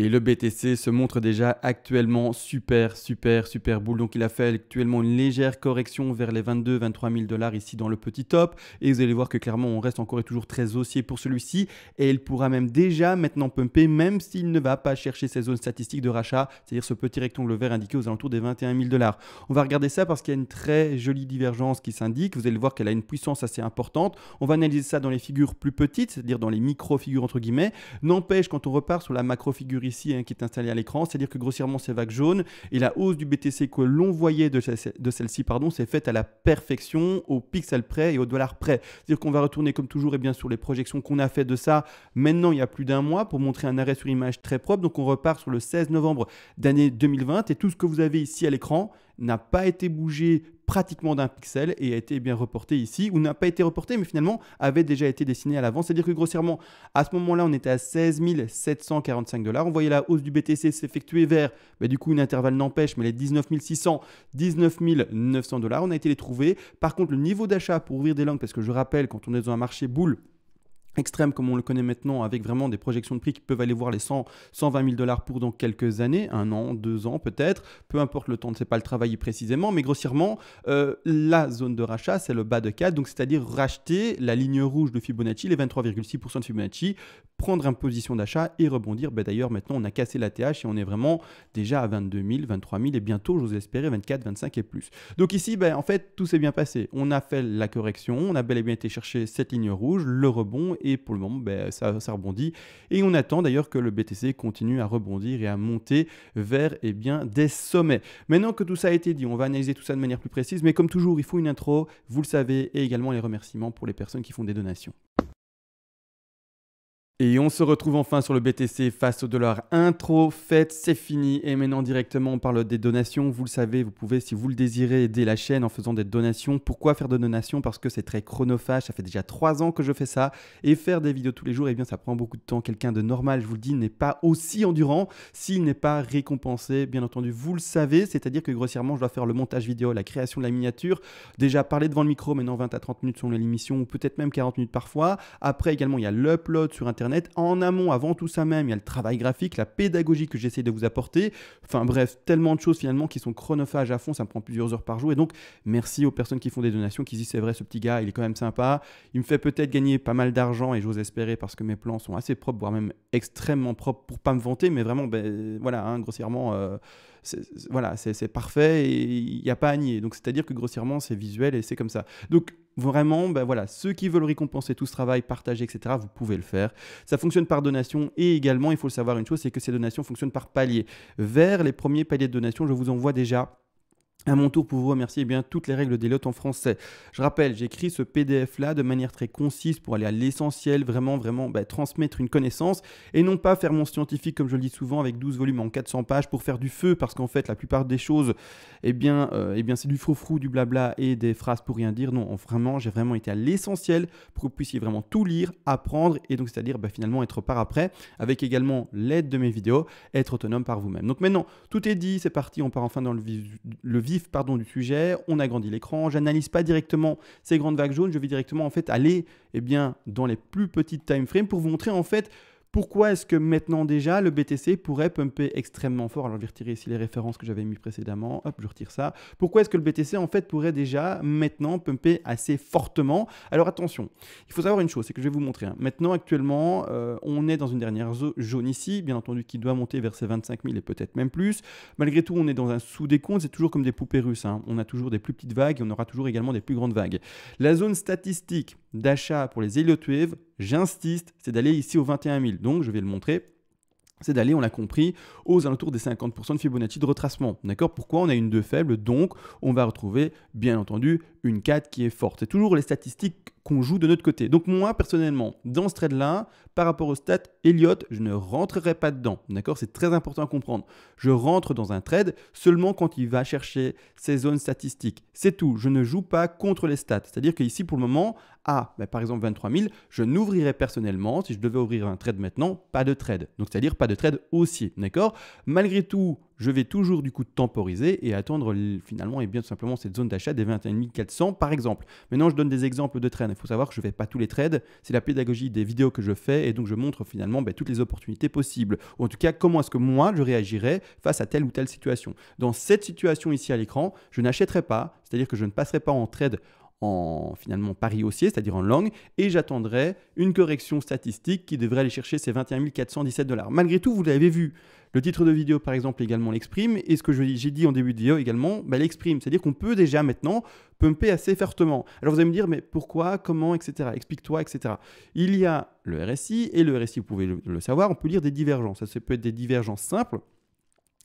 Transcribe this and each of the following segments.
Et le BTC se montre déjà actuellement super, super, super boule. Donc il a fait actuellement une légère correction vers les 22, 23 000 dollars ici dans le petit top. Et vous allez voir que clairement, on reste encore et toujours très haussier pour celui-ci. Et il pourra même déjà maintenant pumper, même s'il ne va pas chercher ses zones statistiques de rachat, c'est-à-dire ce petit rectangle vert indiqué aux alentours des 21 000 dollars. On va regarder ça parce qu'il y a une très jolie divergence qui s'indique. Vous allez voir qu'elle a une puissance assez importante. On va analyser ça dans les figures plus petites, c'est-à-dire dans les micro-figures entre guillemets. N'empêche, quand on repart sur la macro-figure ici hein, qui est installé à l'écran, c'est-à-dire que grossièrement ces vagues jaunes et la hausse du BTC que l'on voyait de, celle-ci pardon, c'est faite à la perfection, au pixel près et au dollar près. C'est-à-dire qu'on va retourner comme toujours et eh bien sur les projections qu'on a fait de ça maintenant il y a plus d'un mois pour montrer un arrêt sur image très propre. Donc on repart sur le 16 novembre d'année 2020 et tout ce que vous avez ici à l'écran, n'a pas été bougé pratiquement d'un pixel et a été eh bien reporté ici, ou n'a pas été reporté, mais finalement avait déjà été dessiné à l'avance. C'est-à-dire que grossièrement, à ce moment-là, on était à 16 745 dollars. On voyait la hausse du BTC s'effectuer vers, mais bah, du coup, une intervalle n'empêche, mais les 19 600, 19 900 dollars, on a été les trouver. Par contre, le niveau d'achat pour ouvrir des langues, parce que je rappelle, quand on est dans un marché boule, extrême comme on le connaît maintenant, avec vraiment des projections de prix qui peuvent aller voir les 100, 120 000 dollars pour dans quelques années, un an, deux ans peut-être, peu importe le temps, ne sait pas le travailler précisément, mais grossièrement, euh, la zone de rachat, c'est le bas de 4, donc c'est-à-dire racheter la ligne rouge de Fibonacci, les 23,6% de Fibonacci, prendre une position d'achat et rebondir. Ben, D'ailleurs, maintenant, on a cassé la TH et on est vraiment déjà à 22 000, 23 000 et bientôt, j'ose espérer, 24, 25 et plus. Donc ici, ben, en fait, tout s'est bien passé. On a fait la correction, on a bel et bien été chercher cette ligne rouge, le rebond et et pour le moment ben, ça, rebondit. Et on attend d'ailleurs que le BTC continue à rebondir et à monter vers eh bien, des sommets. Maintenant que tout ça a été dit, on va analyser tout ça de manière plus précise, mais comme toujours, il faut une intro, vous le savez, et également les remerciements pour les personnes qui font des donations. Et on se retrouve enfin sur le BTC face au dollar. Intro, faite, c'est fini. Et maintenant directement on parle des donations. Vous le savez, vous pouvez si vous le désirez aider la chaîne en faisant des donations. Pourquoi faire des donations Parce que c'est très chronophage. Ça fait déjà trois ans que je fais ça. Et faire des vidéos tous les jours, et eh bien ça prend beaucoup de temps. Quelqu'un de normal, je vous le dis, n'est pas aussi endurant s'il n'est pas récompensé. Bien entendu, vous le savez. C'est-à-dire que grossièrement, je dois faire le montage vidéo, la création de la miniature. Déjà parler devant le micro, maintenant 20 à 30 minutes sur l'émission, ou peut-être même 40 minutes parfois. Après également, il y a l'upload sur Internet en amont, avant tout ça même. Il y a le travail graphique, la pédagogie que j'essaie de vous apporter. Enfin bref, tellement de choses finalement qui sont chronophages à fond, ça me prend plusieurs heures par jour. Et donc, merci aux personnes qui font des donations, qui disent c'est vrai, ce petit gars, il est quand même sympa. Il me fait peut-être gagner pas mal d'argent et j'ose espérer parce que mes plans sont assez propres, voire même extrêmement propres pour pas me vanter, mais vraiment, ben, voilà, hein, grossièrement. Euh, voilà, c'est parfait et il n'y a pas à nier. Donc, c'est-à-dire que grossièrement, c'est visuel et c'est comme ça. Donc, vraiment, ben voilà, ceux qui veulent récompenser tout ce travail, partager, etc., vous pouvez le faire. Ça fonctionne par donation et également, il faut le savoir une chose, c'est que ces donations fonctionnent par palier. Vers les premiers paliers de donation, je vous envoie déjà à mon tour pour vous remercier eh bien toutes les règles des lotes en français. Je rappelle, j'écris ce PDF là de manière très concise pour aller à l'essentiel, vraiment, vraiment bah, transmettre une connaissance et non pas faire mon scientifique comme je le dis souvent avec 12 volumes en 400 pages pour faire du feu parce qu'en fait la plupart des choses, eh bien, et euh, eh bien c'est du faux du blabla et des phrases pour rien dire. Non, vraiment, j'ai vraiment été à l'essentiel pour que vous puissiez vraiment tout lire, apprendre et donc c'est-à-dire bah, finalement être par après avec également l'aide de mes vidéos, être autonome par vous-même. Donc maintenant, tout est dit, c'est parti, on part enfin dans le le vif pardon, du sujet, on agrandit l'écran, j'analyse pas directement ces grandes vagues jaunes, je vais directement en fait aller eh bien, dans les plus petites time frames pour vous montrer en fait pourquoi est-ce que maintenant déjà le BTC pourrait pumper extrêmement fort Alors je vais retirer ici les références que j'avais mis précédemment, hop, je retire ça. Pourquoi est-ce que le BTC en fait pourrait déjà maintenant pumper assez fortement Alors attention, il faut savoir une chose, c'est que je vais vous montrer. Hein. Maintenant actuellement, euh, on est dans une dernière zone jaune ici, bien entendu qui doit monter vers ses 25 000 et peut-être même plus. Malgré tout, on est dans un sous-décompte, c'est toujours comme des poupées russes. Hein. On a toujours des plus petites vagues et on aura toujours également des plus grandes vagues. La zone statistique d'achat pour les Elliott Wave j'insiste, c'est d'aller ici aux 21 000. Donc, je vais le montrer c'est d'aller, on l'a compris, aux alentours des 50% de Fibonacci de retracement. D'accord Pourquoi on a une 2 faible Donc, on va retrouver, bien entendu, une 4 qui est forte. C'est toujours les statistiques qu'on joue de notre côté. Donc moi, personnellement, dans ce trade-là, par rapport au stats Elliott, je ne rentrerai pas dedans. D'accord C'est très important à comprendre. Je rentre dans un trade seulement quand il va chercher ses zones statistiques. C'est tout. Je ne joue pas contre les stats. C'est-à-dire qu'ici, pour le moment, à ah, ben, par exemple 23 000, je n'ouvrirai personnellement, si je devais ouvrir un trade maintenant, pas de trade. Donc c'est-à-dire pas de trade haussier. D'accord Malgré tout, je vais toujours du coup temporiser et attendre finalement et eh bien tout simplement cette zone d'achat des 21 400 par exemple. Maintenant, je donne des exemples de trades. Il faut savoir que je ne fais pas tous les trades. C'est la pédagogie des vidéos que je fais et donc je montre finalement ben, toutes les opportunités possibles. Ou en tout cas, comment est-ce que moi je réagirais face à telle ou telle situation. Dans cette situation ici à l'écran, je n'achèterais pas, c'est-à-dire que je ne passerai pas en trade en finalement pari haussier, c'est-à-dire en langue, et j'attendrai une correction statistique qui devrait aller chercher ces 21 417 dollars. Malgré tout, vous l'avez vu, le titre de vidéo, par exemple, également l'exprime. Et ce que j'ai dit en début de vidéo également, bah, l'exprime. C'est-à-dire qu'on peut déjà maintenant pumper assez fortement. Alors vous allez me dire, mais pourquoi, comment, etc. Explique-toi, etc. Il y a le RSI, et le RSI, vous pouvez le, savoir, on peut lire des divergences. ça peut être des divergences simples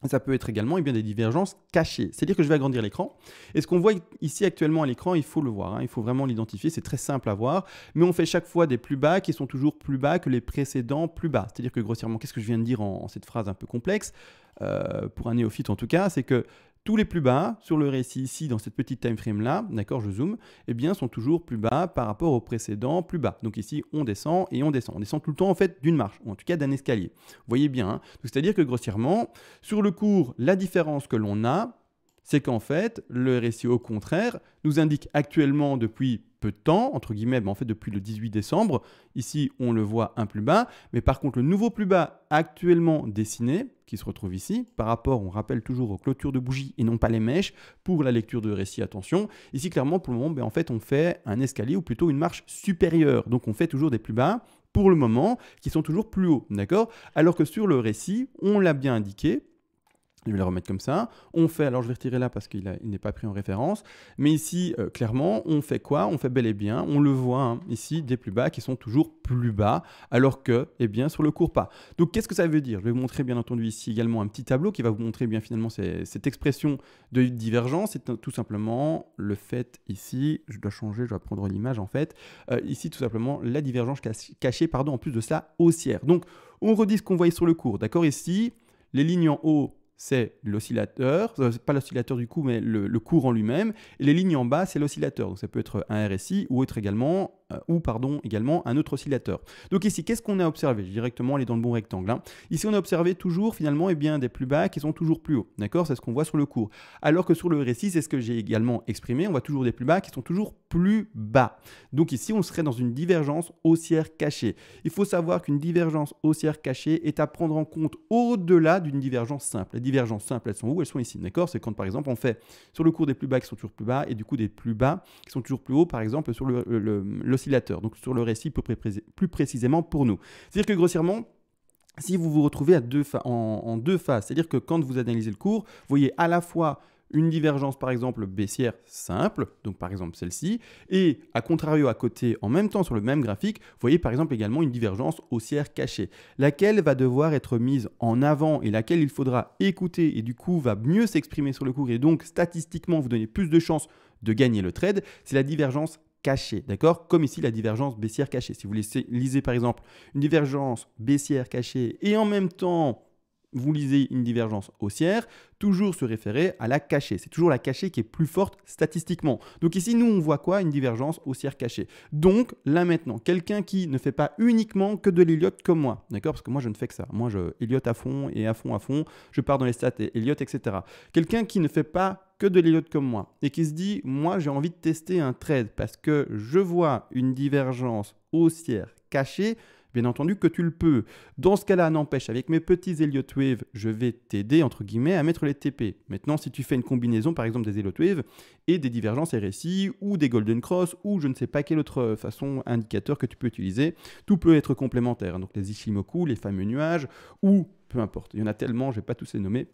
ça peut être également eh bien, des divergences cachées. C'est-à-dire que je vais agrandir l'écran. Et ce qu'on voit ici actuellement à l'écran, il faut le voir, hein, il faut vraiment l'identifier, c'est très simple à voir. Mais on fait chaque fois des plus bas qui sont toujours plus bas que les précédents plus bas. C'est-à-dire que grossièrement, qu'est-ce que je viens de dire en, cette phrase un peu complexe euh, pour un néophyte en tout cas, c'est que tous les plus bas sur le récit ici, dans cette petite time frame là, d'accord, je zoome, eh bien sont toujours plus bas par rapport au précédent, plus bas. Donc ici, on descend et on descend. On descend tout le temps en fait d'une marche, ou en tout cas d'un escalier. Vous voyez bien, hein. c'est-à-dire que grossièrement, sur le cours, la différence que l'on a, c'est qu'en fait, le récit, au contraire, nous indique actuellement depuis peu de temps, entre guillemets, en fait depuis le 18 décembre, ici on le voit un plus bas, mais par contre le nouveau plus bas actuellement dessiné, qui se retrouve ici, par rapport, on rappelle toujours aux clôtures de bougies et non pas les mèches, pour la lecture de récit, attention, ici clairement pour le moment, ben, en fait on fait un escalier ou plutôt une marche supérieure, donc on fait toujours des plus bas, pour le moment, qui sont toujours plus hauts, d'accord Alors que sur le récit, on l'a bien indiqué, je vais le remettre comme ça. On fait, alors je vais retirer là parce qu'il n'est pas pris en référence. Mais ici, euh, clairement, on fait quoi On fait bel et bien, on le voit hein, ici, des plus bas qui sont toujours plus bas, alors que, eh bien, sur le cours pas. Donc, qu'est-ce que ça veut dire Je vais vous montrer, bien entendu, ici également un petit tableau qui va vous montrer, bien finalement, cette expression de divergence. C'est tout simplement le fait ici, je dois changer, je dois prendre l'image en fait. Euh, ici, tout simplement, la divergence cachée, pardon, en plus de ça, haussière. Donc, on redit ce qu'on voyait sur le cours, d'accord Ici, les lignes en haut c'est l'oscillateur, euh, pas l'oscillateur du coup, mais le, courant lui-même, et les lignes en bas, c'est l'oscillateur. Donc ça peut être un RSI ou être également euh, ou pardon, également un autre oscillateur. Donc ici, qu'est-ce qu'on a observé directement elle directement dans le bon rectangle. Hein. Ici, on a observé toujours finalement eh bien, des plus bas qui sont toujours plus hauts. D'accord C'est ce qu'on voit sur le cours. Alors que sur le récit c'est ce que j'ai également exprimé, on voit toujours des plus bas qui sont toujours plus bas. Donc ici, on serait dans une divergence haussière cachée. Il faut savoir qu'une divergence haussière cachée est à prendre en compte au-delà d'une divergence simple. Les divergences simples, elles sont où Elles sont ici, d'accord C'est quand par exemple on fait sur le cours des plus bas qui sont toujours plus bas et du coup des plus bas qui sont toujours plus hauts, par exemple sur le, le donc sur le récit plus précisément pour nous. C'est-à-dire que grossièrement, si vous vous retrouvez en, deux phases, c'est-à-dire que quand vous analysez le cours, vous voyez à la fois une divergence par exemple baissière simple, donc par exemple celle-ci, et à contrario à côté, en même temps sur le même graphique, vous voyez par exemple également une divergence haussière cachée, laquelle va devoir être mise en avant et laquelle il faudra écouter et du coup va mieux s'exprimer sur le cours et donc statistiquement vous donner plus de chances de gagner le trade, c'est la divergence cachée, d'accord Comme ici la divergence baissière cachée. Si vous lisez, lisez par exemple une divergence baissière cachée et en même temps vous lisez une divergence haussière, toujours se référer à la cachée. C'est toujours la cachée qui est plus forte statistiquement. Donc ici, nous, on voit quoi Une divergence haussière cachée. Donc, là maintenant, quelqu'un qui ne fait pas uniquement que de l'Eliot comme moi, d'accord Parce que moi, je ne fais que ça. Moi, je Eliot à fond et à fond à fond. Je pars dans les stats et etc. Quelqu'un qui ne fait pas que de l'Eliot comme moi et qui se dit Moi, j'ai envie de tester un trade parce que je vois une divergence haussière cachée. Bien entendu que tu le peux. Dans ce cas-là, n'empêche, avec mes petits Elliott Wave, je vais t'aider, entre guillemets, à mettre les TP. Maintenant, si tu fais une combinaison, par exemple, des Elliott Wave et des divergences RSI ou des Golden Cross ou je ne sais pas quelle autre façon indicateur que tu peux utiliser, tout peut être complémentaire. Donc les Ishimoku, les fameux nuages ou peu importe. Il y en a tellement, je ne vais pas tous les nommer.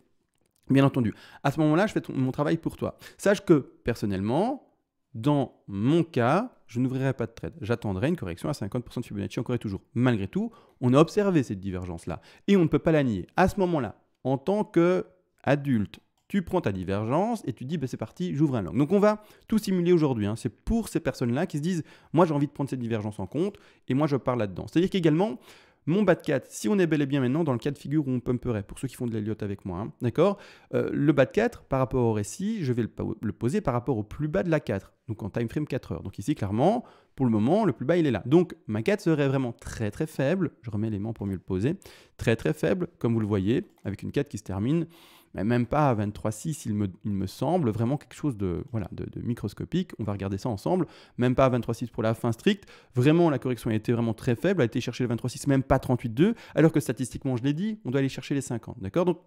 Bien entendu, à ce moment-là, je fais mon travail pour toi. Sache que, personnellement, dans mon cas, je n'ouvrirai pas de trade. J'attendrai une correction à 50% de Fibonacci encore et toujours. Malgré tout, on a observé cette divergence-là et on ne peut pas la nier. À ce moment-là, en tant qu'adulte, tu prends ta divergence et tu dis, bah, c'est parti, j'ouvre un long. Donc on va tout simuler aujourd'hui. Hein. C'est pour ces personnes-là qui se disent, moi j'ai envie de prendre cette divergence en compte et moi je parle là-dedans. C'est-à-dire qu'également, mon bas de 4, si on est bel et bien maintenant dans le cas de figure où on pumperait, pour ceux qui font de l'Elliot avec moi, hein, d'accord euh, Le bas de 4, par rapport au récit, je vais le, poser par rapport au plus bas de la 4, donc en time frame 4 heures. Donc ici, clairement, pour le moment, le plus bas, il est là. Donc ma 4 serait vraiment très très faible, je remets mains pour mieux le poser, très très faible, comme vous le voyez, avec une 4 qui se termine mais même pas à 23,6, il me, il me semble, vraiment quelque chose de, voilà, de, microscopique. On va regarder ça ensemble. Même pas à 23,6 pour la fin stricte. Vraiment, la correction a été vraiment très faible, a été chercher le 23,6, même pas 38,2, alors que statistiquement, je l'ai dit, on doit aller chercher les 50. D'accord Donc,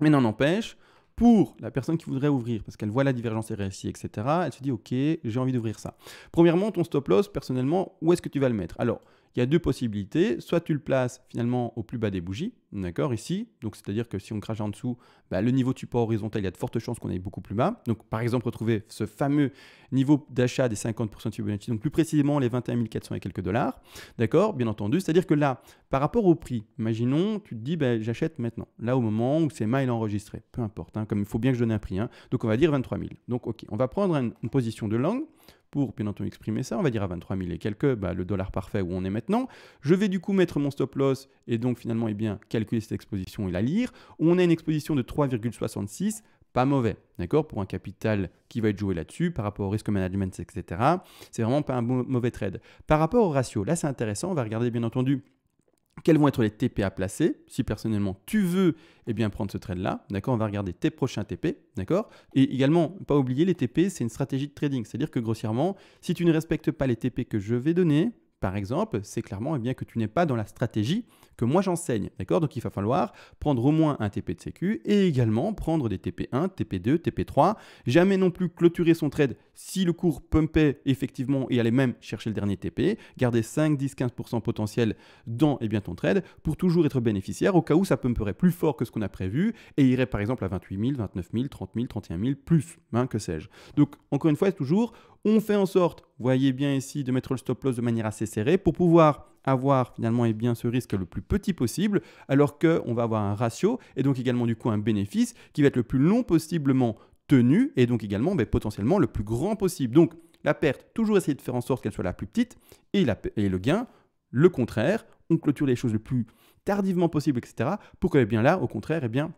mais n'en empêche, pour la personne qui voudrait ouvrir, parce qu'elle voit la divergence RSI, etc., elle se dit, OK, j'ai envie d'ouvrir ça. Premièrement, ton stop loss, personnellement, où est-ce que tu vas le mettre Alors, il y a deux possibilités. Soit tu le places finalement au plus bas des bougies, d'accord, ici. Donc c'est-à-dire que si on crache en dessous, bah, le niveau de support horizontal, il y a de fortes chances qu'on aille beaucoup plus bas. Donc par exemple, retrouver ce fameux niveau d'achat des 50% de Fibonacci, donc plus précisément les 21 400 et quelques dollars, d'accord, bien entendu. C'est-à-dire que là, par rapport au prix, imaginons, tu te dis, bah, j'achète maintenant, là au moment où c'est mail enregistré, peu importe, hein, comme il faut bien que je donne un prix. Hein. Donc on va dire 23 000. Donc ok, on va prendre une, position de langue pour bien entendu exprimer ça, on va dire à 23 000 et quelques, bah, le dollar parfait où on est maintenant. Je vais du coup mettre mon stop loss et donc finalement eh bien, calculer cette exposition et la lire. On a une exposition de 3,66, pas mauvais, d'accord Pour un capital qui va être joué là-dessus par rapport au risk management, etc. C'est vraiment pas un mauvais trade. Par rapport au ratio, là c'est intéressant, on va regarder bien entendu quels vont être les TP à placer Si personnellement tu veux eh bien, prendre ce trade-là, on va regarder tes prochains TP, d'accord Et également, pas oublier les TP, c'est une stratégie de trading. C'est-à-dire que grossièrement, si tu ne respectes pas les TP que je vais donner, par exemple, c'est clairement et eh bien, que tu n'es pas dans la stratégie que moi j'enseigne. D'accord Donc il va falloir prendre au moins un TP de sécu et également prendre des TP1, TP2, TP3. Jamais non plus clôturer son trade si le cours pumpait effectivement et allait même chercher le dernier TP. Garder 5, 10, 15% potentiel dans et eh bien, ton trade pour toujours être bénéficiaire au cas où ça pumperait plus fort que ce qu'on a prévu et irait par exemple à 28 000, 29 000, 30 000, 31 000, plus, hein, que sais-je. Donc encore une fois, toujours, on fait en sorte, voyez bien ici, de mettre le stop loss de manière assez pour pouvoir avoir finalement et eh bien, ce risque le plus petit possible, alors qu'on va avoir un ratio et donc également du coup un bénéfice qui va être le plus long possiblement tenu et donc également ben, potentiellement le plus grand possible. Donc la perte, toujours essayer de faire en sorte qu'elle soit la plus petite et, la, et le gain, le contraire, on clôture les choses le plus tardivement possible, etc. Pour que eh bien, là, au contraire, et eh bien,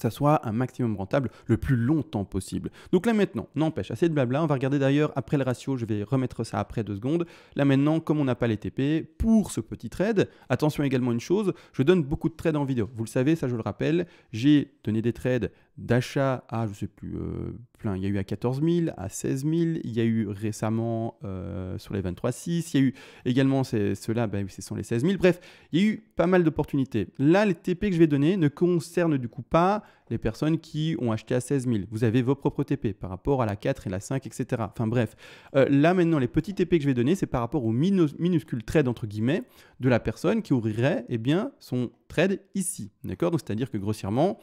ça soit un maximum rentable le plus longtemps possible. Donc là maintenant, n'empêche, assez de blabla, on va regarder d'ailleurs après le ratio, je vais remettre ça après deux secondes. Là maintenant, comme on n'a pas les TP, pour ce petit trade, attention également une chose, je donne beaucoup de trades en vidéo. Vous le savez, ça je le rappelle, j'ai donné des trades d'achat à, je sais plus, euh, plein, il y a eu à 14 000, à 16 000, il y a eu récemment euh, sur les 23,6, il y a eu également ceux-là, ben, ce sont les 16 000, bref, il y a eu pas mal d'opportunités. Là, les TP que je vais donner ne concernent du coup pas les personnes qui ont acheté à 16 000. Vous avez vos propres TP par rapport à la 4 et la 5, etc. Enfin bref, euh, là maintenant, les petits TP que je vais donner, c'est par rapport aux minuscules minuscule trade, entre guillemets, de la personne qui ouvrirait eh bien, son trade ici. D'accord Donc c'est-à-dire que grossièrement,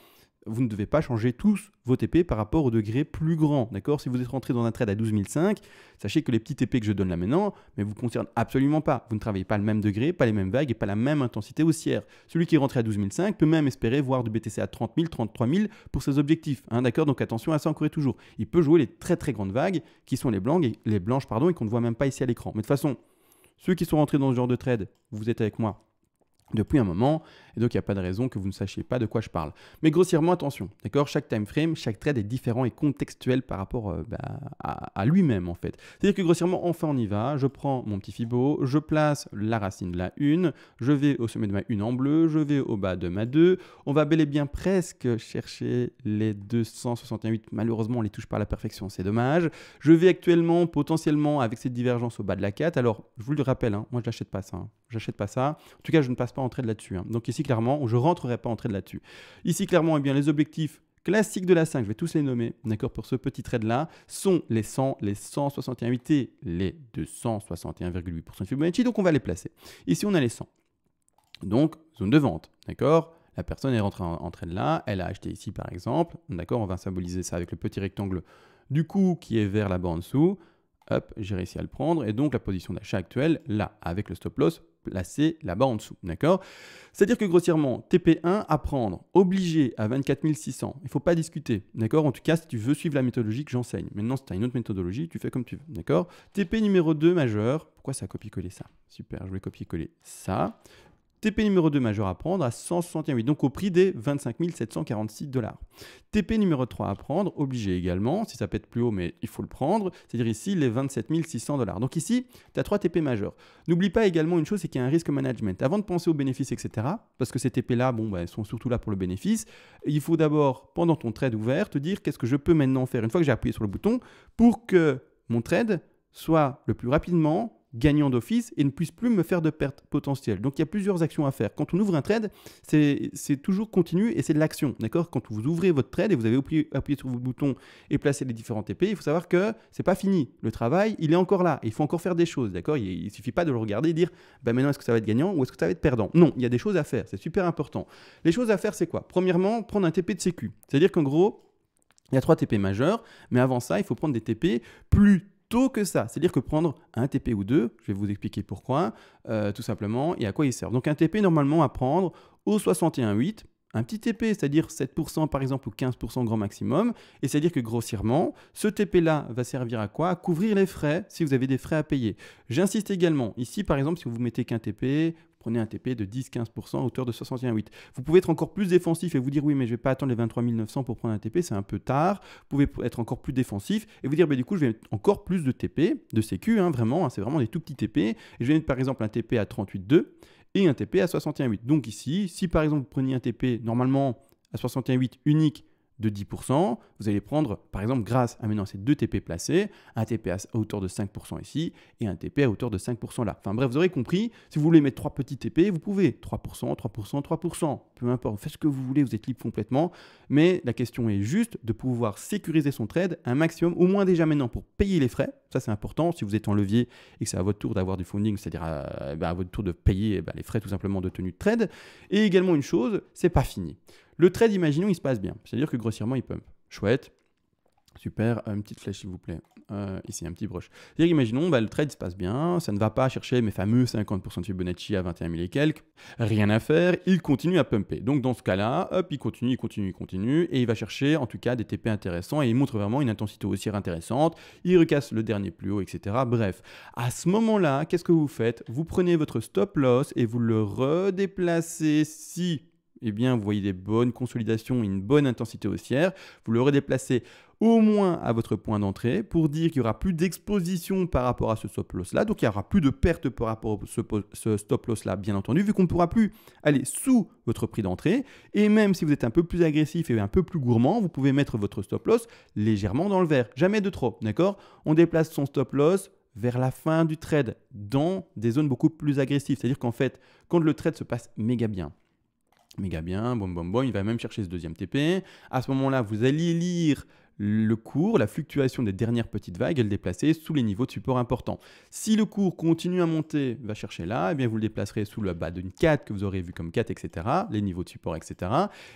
vous ne devez pas changer tous vos TP par rapport au degré plus grand. D'accord Si vous êtes rentré dans un trade à 12005, sachez que les petits TP que je donne là maintenant ne vous concernent absolument pas. Vous ne travaillez pas le même degré, pas les mêmes vagues et pas la même intensité haussière. Celui qui est rentré à 12005 peut même espérer voir du BTC à 30 000, 33 000 pour ses objectifs. Hein, d'accord Donc attention à ça encore et toujours. Il peut jouer les très très grandes vagues qui sont les blanches, les blanches pardon, et qu'on ne voit même pas ici à l'écran. Mais de toute façon, ceux qui sont rentrés dans ce genre de trade, vous êtes avec moi depuis un moment, et donc il n'y a pas de raison que vous ne sachiez pas de quoi je parle. Mais grossièrement, attention, d'accord Chaque time frame, chaque trade est différent et contextuel par rapport euh, bah, à, lui-même en fait. C'est-à-dire que grossièrement, enfin on y va, je prends mon petit Fibo, je place la racine de la 1, je vais au sommet de ma 1 en bleu, je vais au bas de ma 2, on va bel et bien presque chercher les 268, malheureusement on les touche pas à la perfection, c'est dommage. Je vais actuellement potentiellement avec cette divergence au bas de la 4, alors je vous le rappelle, hein, moi je n'achète pas ça, hein. j'achète pas ça, en tout cas je ne passe pas en trade là-dessus. Hein. Donc ici clairement, clairement, je ne rentrerai pas en trade là-dessus. Ici clairement, eh bien, les objectifs classiques de la 5, je vais tous les nommer, d'accord, pour ce petit trade-là, sont les 100, les 161,8 et les 261,8% de Fibonacci, donc on va les placer. Ici, on a les 100. Donc, zone de vente, d'accord la personne est rentrée en, trade là, elle a acheté ici par exemple, d'accord, on va symboliser ça avec le petit rectangle du coup qui est vers là-bas en dessous, hop, j'ai réussi à le prendre, et donc la position d'achat actuelle, là, avec le stop loss, placer là-bas en dessous. D'accord C'est-à-dire que grossièrement, TP1 à prendre, obligé à 24 600. Il ne faut pas discuter. D'accord En tout cas, si tu veux suivre la méthodologie que j'enseigne. Maintenant, si tu as une autre méthodologie, tu fais comme tu veux. D'accord TP numéro 2 majeur. Pourquoi ça a coller ça Super, je vais copier-coller ça. TP numéro 2 majeur à prendre à 168, donc au prix des 25 746 dollars. TP numéro 3 à prendre, obligé également, si ça peut être plus haut, mais il faut le prendre, c'est-à-dire ici les 27 600 dollars. Donc ici, tu as 3 TP majeurs. N'oublie pas également une chose, c'est qu'il y a un risque management. Avant de penser aux bénéfices, etc., parce que ces TP-là, bon, ben sont surtout là pour le bénéfice, il faut d'abord, pendant ton trade ouvert, te dire qu'est-ce que je peux maintenant faire une fois que j'ai appuyé sur le bouton pour que mon trade soit le plus rapidement gagnant d'office et ne puisse plus me faire de perte potentielle. Donc il y a plusieurs actions à faire. Quand on ouvre un trade, c'est toujours continu et c'est de l'action. D'accord Quand vous ouvrez votre trade et vous avez appuyé, sur vos boutons et placé les différents TP, il faut savoir que c'est pas fini. Le travail, il est encore là. Il faut encore faire des choses. D'accord Il ne suffit pas de le regarder et dire ben maintenant est-ce que ça va être gagnant ou est-ce que ça va être perdant. Non, il y a des choses à faire. C'est super important. Les choses à faire, c'est quoi Premièrement, prendre un TP de sécu. C'est-à-dire qu'en gros, il y a trois TP majeurs, mais avant ça, il faut prendre des TP plus que ça. C'est-à-dire que prendre un TP ou deux, je vais vous expliquer pourquoi, euh, tout simplement, et à quoi ils servent. Donc un TP normalement à prendre au 61,8, un petit TP, c'est-à-dire 7% par exemple ou 15% grand maximum, et c'est-à-dire que grossièrement, ce TP-là va servir à quoi couvrir les frais si vous avez des frais à payer. J'insiste également, ici par exemple, si vous mettez qu'un TP, prenez un TP de 10-15% à hauteur de 61,8. Vous pouvez être encore plus défensif et vous dire oui, mais je ne vais pas attendre les 23 900 pour prendre un TP, c'est un peu tard. Vous pouvez être encore plus défensif et vous dire bah, du coup, je vais mettre encore plus de TP, de sécu, hein, vraiment, hein, c'est vraiment des tout petits TP. je vais mettre par exemple un TP à 38,2 et un TP à 61,8. Donc ici, si par exemple vous preniez un TP normalement à 61,8 unique de 10%, vous allez prendre, par exemple, grâce à maintenant ces deux TP placés, un TP à hauteur de 5% ici et un TP à hauteur de 5% là. Enfin bref, vous aurez compris, si vous voulez mettre trois petits TP, vous pouvez 3%, 3%, 3%, peu importe, faites ce que vous voulez, vous êtes libre complètement, mais la question est juste de pouvoir sécuriser son trade un maximum, au moins déjà maintenant pour payer les frais, ça c'est important, si vous êtes en levier et que c'est à votre tour d'avoir du funding, c'est-à-dire à, eh ben, votre tour de payer eh ben, les frais tout simplement de tenue de trade. Et également une chose, c'est pas fini. Le trade, imaginons, il se passe bien. C'est-à-dire que grossièrement, il pump. Chouette. Super, une petite flèche s'il vous plaît. Euh, ici, un petit brush. C'est-à-dire, imaginons, bah, le trade se passe bien, ça ne va pas chercher mes fameux 50% de Fibonacci à 21 000 et quelques, rien à faire, il continue à pumper. Donc, dans ce cas-là, hop, il continue, il continue, il continue, et il va chercher en tout cas des TP intéressants et il montre vraiment une intensité haussière intéressante, il recasse le dernier plus haut, etc. Bref, à ce moment-là, qu'est-ce que vous faites Vous prenez votre stop loss et vous le redéplacez si eh bien, vous voyez des bonnes consolidations, une bonne intensité haussière. Vous l'aurez déplacé au moins à votre point d'entrée pour dire qu'il n'y aura plus d'exposition par rapport à ce stop loss là. Donc il n'y aura plus de perte par rapport à ce, ce stop loss là, bien entendu, vu qu'on ne pourra plus aller sous votre prix d'entrée. Et même si vous êtes un peu plus agressif et un peu plus gourmand, vous pouvez mettre votre stop loss légèrement dans le vert. Jamais de trop, d'accord On déplace son stop loss vers la fin du trade dans des zones beaucoup plus agressives. C'est-à-dire qu'en fait, quand le trade se passe méga bien, Méga bien, bon, bon, bon, il va même chercher ce deuxième TP. À ce moment-là, vous allez lire le cours, la fluctuation des dernières petites vagues et le déplacer sous les niveaux de support importants. Si le cours continue à monter, va chercher là, et eh bien vous le déplacerez sous le bas d'une 4 que vous aurez vu comme 4, etc., les niveaux de support, etc.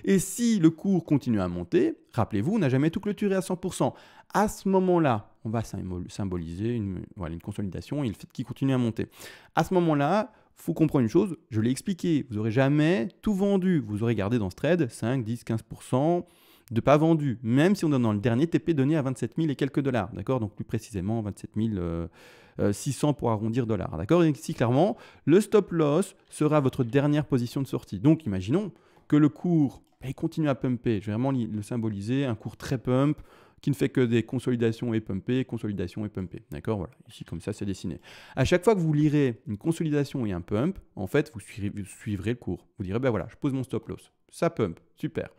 Et si le cours continue à monter, rappelez-vous, on n'a jamais tout clôturé à 100%. À ce moment-là, on va symboliser une, voilà, une consolidation et le fait qu'il continue à monter. À ce moment-là, faut comprendre une chose, je l'ai expliqué, vous n'aurez jamais tout vendu. Vous aurez gardé dans ce trade 5, 10, 15% de pas vendu, même si on est dans le dernier TP donné à 27 000 et quelques dollars, d'accord Donc plus précisément 27 600 euh, euh, pour arrondir dollars, d'accord Et ici, clairement, le stop loss sera votre dernière position de sortie. Donc imaginons que le cours bah, continue à pumper, je vais vraiment le symboliser, un cours très pump, qui ne fait que des consolidations et pumpées, consolidations et pumpées. D'accord Voilà, ici comme ça c'est dessiné. À chaque fois que vous lirez une consolidation et un pump, en fait, vous suivrez, le cours. Vous direz, ben voilà, je pose mon stop loss. Ça pump, super.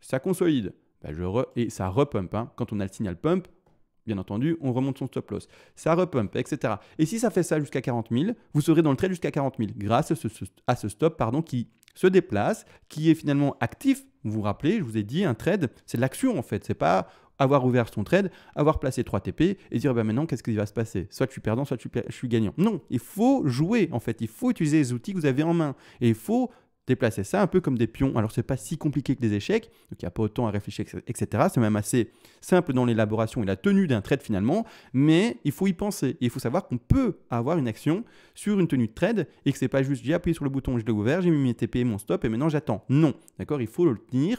Ça consolide, ben, et ça repump. Hein. Quand on a le signal pump, bien entendu, on remonte son stop loss. Ça repump, etc. Et si ça fait ça jusqu'à 40 000, vous serez dans le trade jusqu'à 40 000 grâce à ce, stop pardon, qui se déplace, qui est finalement actif. Vous vous rappelez, je vous ai dit, un trade, c'est de l'action en fait. C'est pas avoir ouvert son trade, avoir placé 3 TP et dire bah maintenant qu'est-ce qui va se passer Soit je suis perdant, soit je suis gagnant. Non, il faut jouer en fait, il faut utiliser les outils que vous avez en main et il faut déplacer ça un peu comme des pions. Alors c'est pas si compliqué que les échecs, donc il n'y a pas autant à réfléchir, etc. C'est même assez simple dans l'élaboration et la tenue d'un trade finalement, mais il faut y penser. Et il faut savoir qu'on peut avoir une action sur une tenue de trade et que c'est pas juste j'ai appuyé sur le bouton, je l'ai ouvert, j'ai mis mes TP mon stop et maintenant j'attends. Non, d'accord, il faut le tenir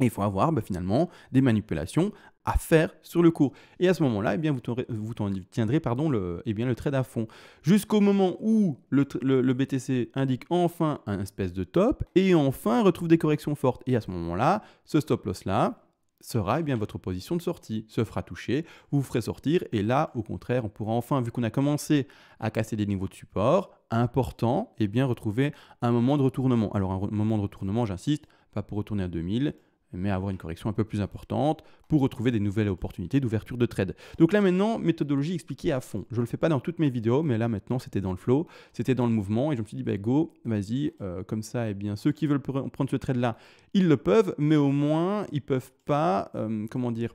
il faut avoir bah, finalement des manipulations à faire sur le cours. Et à ce moment-là, eh bien, vous, tiendrez pardon, le, eh bien, le trade à fond. Jusqu'au moment où le, BTC indique enfin un espèce de top et enfin retrouve des corrections fortes. Et à ce moment-là, ce stop loss-là sera eh bien, votre position de sortie, se fera toucher, vous, vous ferez sortir et là, au contraire, on pourra enfin, vu qu'on a commencé à casser des niveaux de support importants, et bien, retrouver un moment de retournement. Alors un moment de retournement, j'insiste, pas pour retourner à 2000, mais avoir une correction un peu plus importante pour retrouver des nouvelles opportunités d'ouverture de trade. Donc là maintenant, méthodologie expliquée à fond. Je ne le fais pas dans toutes mes vidéos, mais là maintenant c'était dans le flow, c'était dans le mouvement, et je me suis dit, bah, go, vas-y, euh, comme ça, et eh bien ceux qui veulent prendre ce trade-là, ils le peuvent, mais au moins, ils ne peuvent pas, euh, comment dire,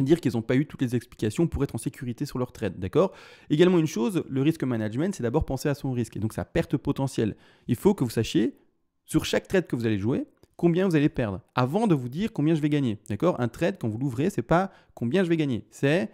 dire qu'ils n'ont pas eu toutes les explications pour être en sécurité sur leur trade, d'accord Également une chose, le risque management, c'est d'abord penser à son risque, et donc sa perte potentielle. Il faut que vous sachiez, sur chaque trade que vous allez jouer, combien vous allez perdre avant de vous dire combien je vais gagner. D'accord Un trade, quand vous l'ouvrez, c'est pas combien je vais gagner. C'est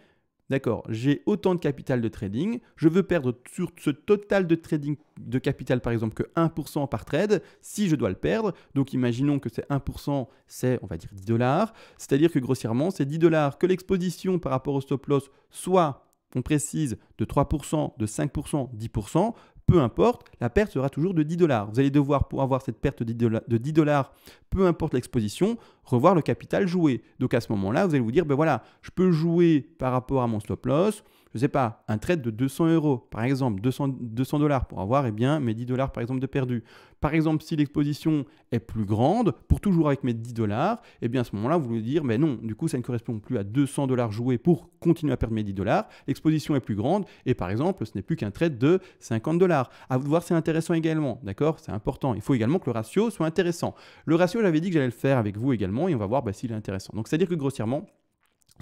D'accord, j'ai autant de capital de trading, je veux perdre sur ce total de trading de capital par exemple que 1% par trade, si je dois le perdre, donc imaginons que c'est 1%, c'est on va dire 10 dollars, c'est-à-dire que grossièrement c'est 10 dollars que l'exposition par rapport au stop loss soit, on précise, de 3%, de 5%, 10%, peu importe, la perte sera toujours de 10 dollars. Vous allez devoir, pour avoir cette perte de 10 dollars, peu importe l'exposition, revoir le capital joué. Donc à ce moment-là, vous allez vous dire, ben voilà, je peux jouer par rapport à mon stop loss, je sais pas, un trade de 200 euros, par exemple, 200 dollars pour avoir eh bien, mes 10 dollars, par exemple, de perdu. Par exemple, si l'exposition est plus grande, pour toujours avec mes 10 dollars, et eh bien, à ce moment-là, vous voulez dire, mais ben non, du coup, ça ne correspond plus à 200 dollars joués pour continuer à perdre mes 10 dollars. L'exposition est plus grande et, par exemple, ce n'est plus qu'un trade de 50 dollars. À vous de voir, c'est intéressant également, d'accord C'est important. Il faut également que le ratio soit intéressant. Le ratio, j'avais dit que j'allais le faire avec vous également et on va voir bah, s'il est intéressant. Donc, c'est-à-dire que grossièrement,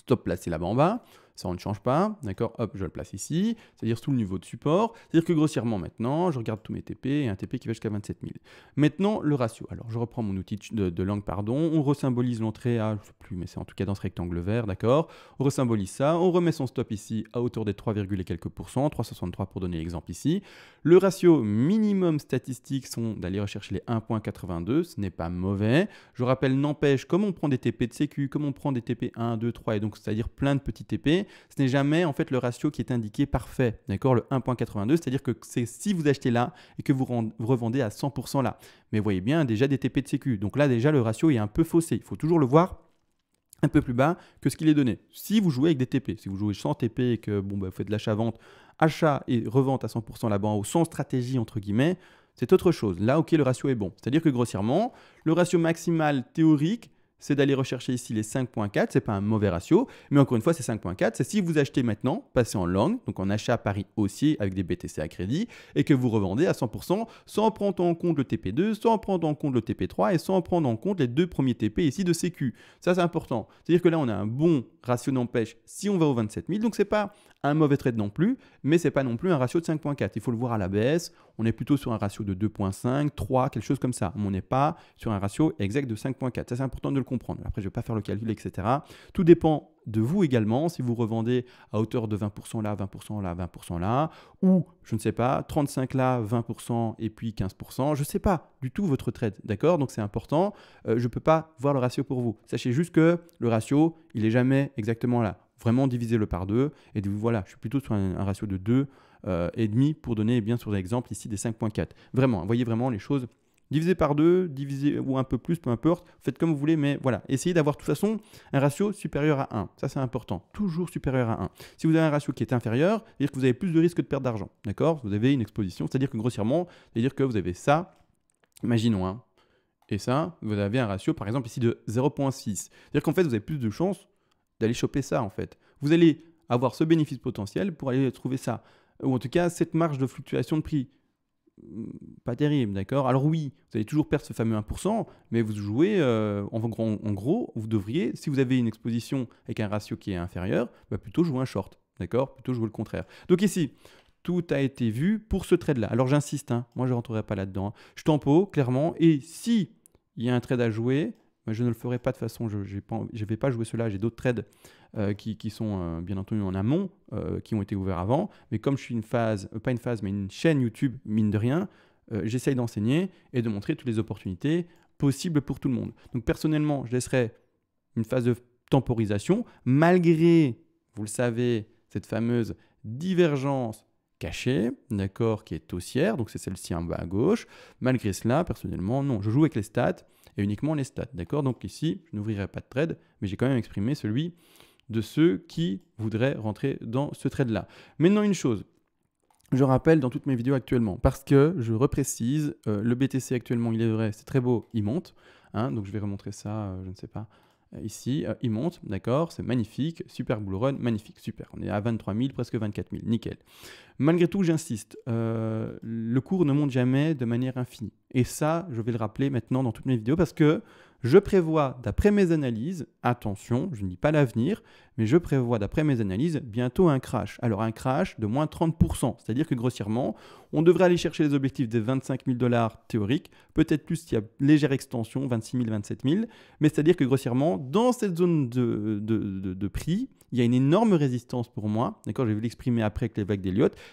stop placé là-bas en bas ça, on ne change pas. D'accord Hop, je le place ici. C'est-à-dire sous le niveau de support. C'est-à-dire que grossièrement, maintenant, je regarde tous mes TP et un TP qui va jusqu'à 27 000. Maintenant, le ratio. Alors, je reprends mon outil de, langue, pardon. On resymbolise l'entrée à, je ne sais plus, mais c'est en tout cas dans ce rectangle vert. D'accord On resymbolise ça. On remet son stop ici à autour des 3, et quelques pourcents. 363 pour donner l'exemple ici. Le ratio minimum statistique sont d'aller rechercher les 1.82. Ce n'est pas mauvais. Je rappelle, n'empêche, comme on prend des TP de sécu, comme on prend des TP 1, 2, 3, et donc c'est-à-dire plein de petits TP, ce n'est jamais en fait le ratio qui est indiqué parfait, d'accord Le 1.82, c'est-à-dire que c'est si vous achetez là et que vous, revendez à 100% là. Mais voyez bien déjà des TP de sécu. Donc là déjà le ratio est un peu faussé. Il faut toujours le voir un peu plus bas que ce qu'il est donné. Si vous jouez avec des TP, si vous jouez sans TP et que bon, bah, vous faites de l'achat-vente, achat et revente à 100% là-bas ou sans stratégie entre guillemets, c'est autre chose. Là, ok, le ratio est bon. C'est-à-dire que grossièrement, le ratio maximal théorique, c'est d'aller rechercher ici les 5.4, c'est pas un mauvais ratio, mais encore une fois, c'est 5.4, c'est si vous achetez maintenant, passez en langue, donc en achat à Paris haussier avec des BTC à crédit, et que vous revendez à 100% sans prendre en compte le TP2, sans prendre en compte le TP3 et sans prendre en compte les deux premiers TP ici de sécu. Ça, c'est important. C'est-à-dire que là, on a un bon ratio d'empêche si on va aux 27 donc c'est pas un mauvais trade non plus, mais c'est pas non plus un ratio de 5.4. Il faut le voir à la baisse, on est plutôt sur un ratio de 2.5, 3, quelque chose comme ça. Mais on n'est pas sur un ratio exact de 5.4. Ça, c'est important de le comprendre. Après, je ne vais pas faire le calcul, etc. Tout dépend de vous également, si vous revendez à hauteur de 20% là, 20% là, 20% là, ou je ne sais pas, 35 là, 20% et puis 15%, je ne sais pas du tout votre trade, d'accord Donc c'est important, euh, je ne peux pas voir le ratio pour vous. Sachez juste que le ratio, il n'est jamais exactement là. Vraiment divisez-le par deux, et vous voilà, je suis plutôt sur un, ratio de 2 euh, et demi pour donner bien sûr l'exemple ici des 5.4. Vraiment, voyez vraiment les choses Divisé par deux, divisé ou un peu plus, peu importe, faites comme vous voulez, mais voilà, essayez d'avoir de toute façon un ratio supérieur à 1. Ça c'est important, toujours supérieur à 1. Si vous avez un ratio qui est inférieur, c'est-à-dire que vous avez plus de risques de perdre d'argent, d'accord Vous avez une exposition, c'est-à-dire que grossièrement, c'est-à-dire que vous avez ça, imaginons, hein, et ça, vous avez un ratio par exemple ici de 0.6. C'est-à-dire qu'en fait, vous avez plus de chances d'aller choper ça en fait. Vous allez avoir ce bénéfice potentiel pour aller trouver ça, ou en tout cas cette marge de fluctuation de prix Mm, pas terrible, d'accord Alors oui, vous allez toujours perdre ce fameux 1%, mais vous jouez, euh, en, gros, en, gros, vous devriez, si vous avez une exposition avec un ratio qui est inférieur, bah plutôt jouer un short, d'accord Plutôt jouer le contraire. Donc ici, tout a été vu pour ce trade-là. Alors j'insiste, hein, moi je ne rentrerai pas là-dedans. Hein. Je tempo, clairement, et si il y a un trade à jouer, bah, je ne le ferai pas de façon, je ne vais pas jouer cela, j'ai d'autres trades euh, qui, sont euh, bien entendu en amont, euh, qui ont été ouverts avant. Mais comme je suis une phase, pas une phase, mais une chaîne YouTube, mine de rien, j'essaye d'enseigner et de montrer toutes les opportunités possibles pour tout le monde. Donc personnellement, je laisserai une phase de temporisation, malgré, vous le savez, cette fameuse divergence cachée, d'accord, qui est haussière, donc c'est celle-ci en bas à gauche. Malgré cela, personnellement, non, je joue avec les stats et uniquement les stats, d'accord Donc ici, je n'ouvrirai pas de trade, mais j'ai quand même exprimé celui de ceux qui voudraient rentrer dans ce trade-là. Maintenant, une chose, je rappelle dans toutes mes vidéos actuellement, parce que je reprécise, euh, le BTC actuellement, il est vrai, c'est très beau, il monte. Hein, donc je vais remontrer ça, euh, je ne sais pas, euh, ici, il monte, d'accord, c'est magnifique, super bull run, magnifique, super. On est à 23 000, presque 24 000, nickel. Malgré tout, j'insiste, le cours ne monte jamais de manière infinie. Et ça, je vais le rappeler maintenant dans toutes mes vidéos parce que je prévois, d'après mes analyses, attention, je ne dis pas l'avenir, mais je prévois, d'après mes analyses, bientôt un crash. Alors un crash de moins 30%, c'est-à-dire que grossièrement, on devrait aller chercher les objectifs des 25 000 dollars théoriques, peut-être plus s'il y a légère extension, 26 000, 27 000, mais c'est-à-dire que grossièrement, dans cette zone de, prix, il y a une énorme résistance pour moi, d'accord, je vais l'exprimer après avec les vagues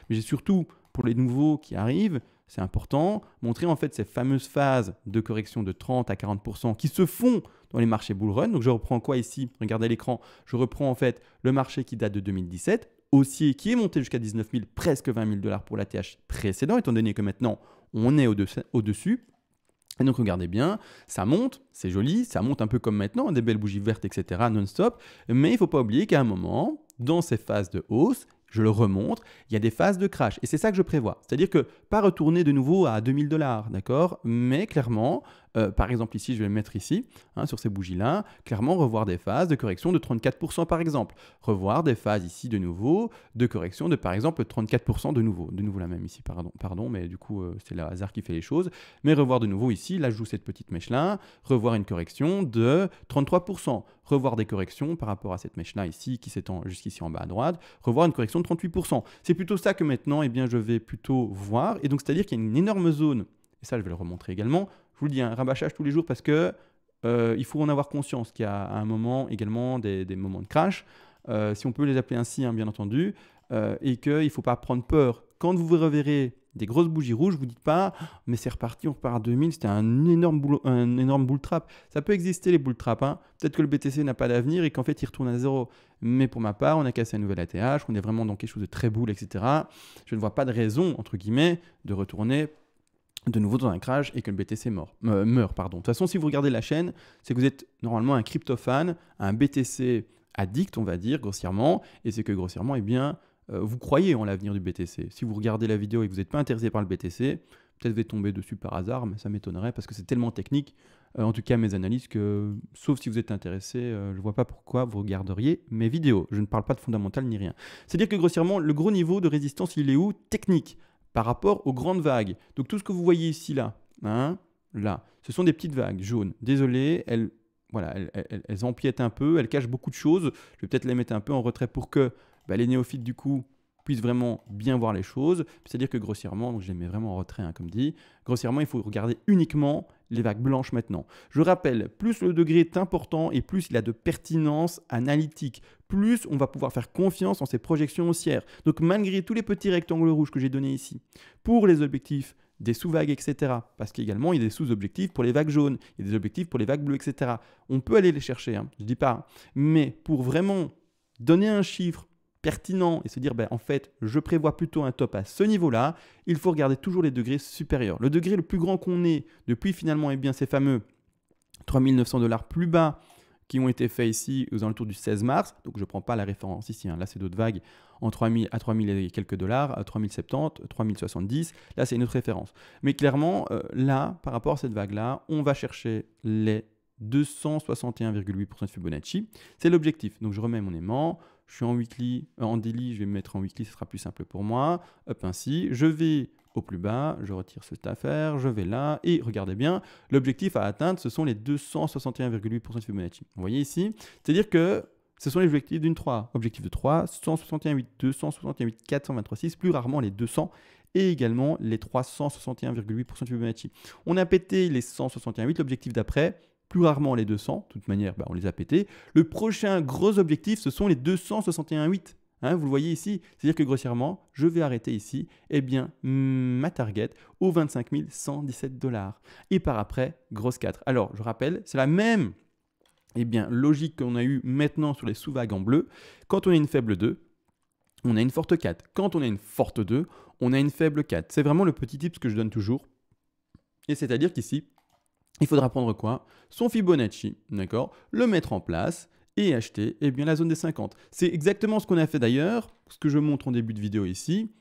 mais j'ai surtout, pour les nouveaux qui arrivent, c'est important, montrer en fait ces fameuses phases de correction de 30 à 40% qui se font dans les marchés bull run. Donc je reprends quoi ici Regardez l'écran, je reprends en fait le marché qui date de 2017, haussier qui est monté jusqu'à 19 000, presque 20 000 dollars pour la TH précédent, étant donné que maintenant on est au-dessus. et donc regardez bien, ça monte, c'est joli, ça monte un peu comme maintenant, des belles bougies vertes, etc., non-stop, mais il ne faut pas oublier qu'à un moment, dans ces phases de hausse, je le remonte, il y a des phases de crash. Et c'est ça que je prévois. C'est-à-dire que pas retourner de nouveau à 2000 dollars, d'accord Mais clairement, euh, par exemple ici, je vais mettre ici, hein, sur ces bougies-là, clairement revoir des phases de correction de 34% par exemple. Revoir des phases ici de nouveau, de correction de par exemple 34% de nouveau. De nouveau la même ici, pardon, pardon mais du coup euh, c'est le hasard qui fait les choses. Mais revoir de nouveau ici, là je joue cette petite mèche-là, revoir une correction de 33%. Revoir des corrections par rapport à cette mèche-là ici qui s'étend jusqu'ici en bas à droite, revoir une correction de 38%. C'est plutôt ça que maintenant eh bien, je vais plutôt voir. Et donc c'est-à-dire qu'il y a une énorme zone, et ça je vais le remontrer également, je vous le dis, un rabâchage tous les jours parce que euh, il faut en avoir conscience qu'il y a à un moment également des, moments de crash, euh, si on peut les appeler ainsi, hein, bien entendu, euh, et qu'il ne faut pas prendre peur. Quand vous vous reverrez des grosses bougies rouges, vous dites pas, mais c'est reparti, on repart à 2000, c'était un énorme, boule, un énorme bull trap. Ça peut exister les bull traps, hein. peut-être que le BTC n'a pas d'avenir et qu'en fait il retourne à zéro. Mais pour ma part, on a cassé un nouvel ATH, on est vraiment dans quelque chose de très boule, etc. Je ne vois pas de raison, entre guillemets, de retourner de nouveau dans un crash et que le BTC euh, meurt. Pardon. De toute façon, si vous regardez la chaîne, c'est que vous êtes normalement un crypto-fan, un BTC addict, on va dire, grossièrement, et c'est que grossièrement, et eh bien, euh, vous croyez en l'avenir du BTC. Si vous regardez la vidéo et que vous n'êtes pas intéressé par le BTC, peut-être vous êtes tombé dessus par hasard, mais ça m'étonnerait parce que c'est tellement technique, euh, en tout cas mes analyses, que sauf si vous êtes intéressé, je ne vois pas pourquoi vous regarderiez mes vidéos. Je ne parle pas de fondamental ni rien. C'est-à-dire que grossièrement, le gros niveau de résistance, il est où Technique par rapport aux grandes vagues. Donc tout ce que vous voyez ici, là, hein, là, ce sont des petites vagues jaunes. Désolé, elles, voilà, elles, empiètent un peu, elles cachent beaucoup de choses. Je vais peut-être les mettre un peu en retrait pour que bah, les néophytes, du coup, puisse vraiment bien voir les choses. C'est-à-dire que grossièrement, donc je les vraiment en retrait, hein, comme dit, grossièrement, il faut regarder uniquement les vagues blanches maintenant. Je rappelle, plus le degré est important et plus il a de pertinence analytique, plus on va pouvoir faire confiance en ces projections haussières. Donc malgré tous les petits rectangles rouges que j'ai donnés ici, pour les objectifs des sous-vagues, etc. Parce qu'également, il y a des sous-objectifs pour les vagues jaunes, il y a des objectifs pour les vagues bleues, etc. On peut aller les chercher, hein, je ne dis pas. Mais pour vraiment donner un chiffre pertinent et se dire ben, en fait je prévois plutôt un top à ce niveau-là, il faut regarder toujours les degrés supérieurs. Le degré le plus grand qu'on ait depuis finalement et eh bien ces fameux 3900 dollars plus bas qui ont été faits ici aux alentours du 16 mars. Donc je ne prends pas la référence ici. Hein, là, c'est d'autres vagues en 3000 à 3000 et quelques dollars, à 3070, 3070. Là, c'est une autre référence. Mais clairement, euh, là, par rapport à cette vague-là, on va chercher les 261,8% de Fibonacci. C'est l'objectif. Donc je remets mon aimant je suis en weekly, euh, en daily, je vais me mettre en weekly, ce sera plus simple pour moi. Hop, ainsi, je vais au plus bas, je retire cette affaire, je vais là, et regardez bien, l'objectif à atteindre, ce sont les 261,8% de Fibonacci. Vous voyez ici C'est-à-dire que ce sont les objectifs d'une 3. Objectif de 3, 161,8, 261,8, 423,6, plus rarement les 200 et également les 361,8% de Fibonacci. On a pété les 161,8, l'objectif d'après, plus rarement les 200, de toute manière, bah, on les a pétés. Le prochain gros objectif, ce sont les 261,8. Hein, vous le voyez ici, c'est-à-dire que grossièrement, je vais arrêter ici, eh bien, ma target aux 25 117 dollars. Et par après, grosse 4. Alors, je rappelle, c'est la même eh bien, logique qu'on a eue maintenant sur les sous-vagues en bleu. Quand on a une faible 2, on a une forte 4. Quand on a une forte 2, on a une faible 4. C'est vraiment le petit tip que je donne toujours. Et c'est-à-dire qu'ici, il faudra prendre quoi Son Fibonacci, d'accord Le mettre en place et acheter eh bien, la zone des 50. C'est exactement ce qu'on a fait d'ailleurs, ce que je montre en début de vidéo ici.